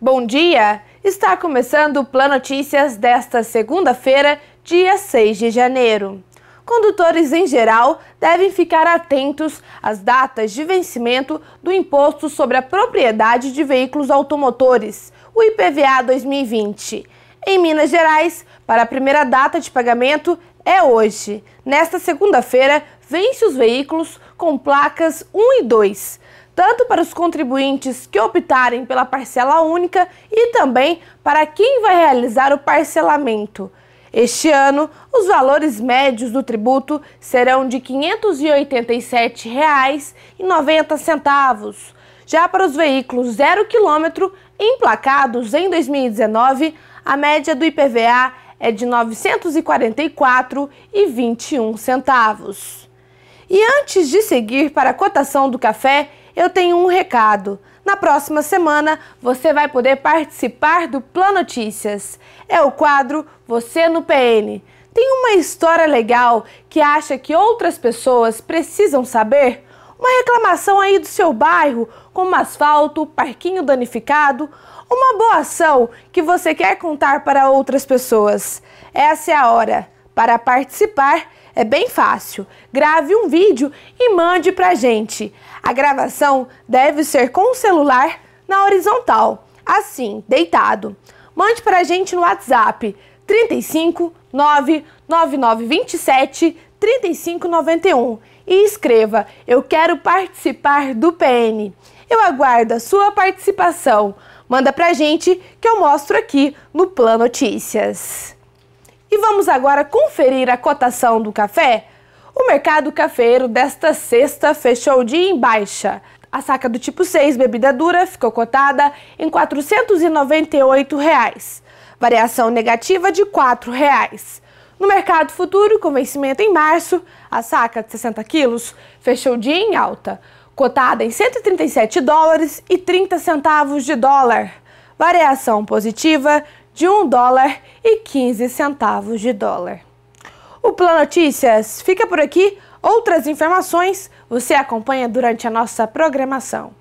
Bom dia! Está começando o Plano Notícias desta segunda-feira, dia 6 de janeiro. Condutores em geral devem ficar atentos às datas de vencimento do Imposto sobre a Propriedade de Veículos Automotores, o IPVA 2020. Em Minas Gerais, para a primeira data de pagamento é hoje. Nesta segunda-feira, vence os veículos com placas 1 e 2 tanto para os contribuintes que optarem pela parcela única e também para quem vai realizar o parcelamento. Este ano, os valores médios do tributo serão de R$ 587,90. Já para os veículos zero quilômetro emplacados em 2019, a média do IPVA é de R$ 944,21. E antes de seguir para a cotação do café, eu tenho um recado. Na próxima semana, você vai poder participar do Plan Notícias. É o quadro Você no PN. Tem uma história legal que acha que outras pessoas precisam saber? Uma reclamação aí do seu bairro, como asfalto, parquinho danificado? Uma boa ação que você quer contar para outras pessoas? Essa é a hora. Para participar, é bem fácil. Grave um vídeo e mande para gente. A gravação deve ser com o celular na horizontal, assim, deitado. Mande para gente no WhatsApp 35 99927 3591 e escreva: Eu quero participar do PN. Eu aguardo a sua participação. Manda pra gente que eu mostro aqui no Plan Notícias vamos agora conferir a cotação do café? O mercado cafeiro desta sexta fechou o dia em baixa. A saca do tipo 6, bebida dura, ficou cotada em R$ 498. Reais. Variação negativa de R$ Reais. No mercado futuro, com vencimento em março, a saca de 60 quilos fechou o dia em alta, cotada em 137 dólares e 30 centavos de dólar. Variação positiva de 1 dólar e 15 centavos de dólar. O Plano Notícias fica por aqui. Outras informações você acompanha durante a nossa programação.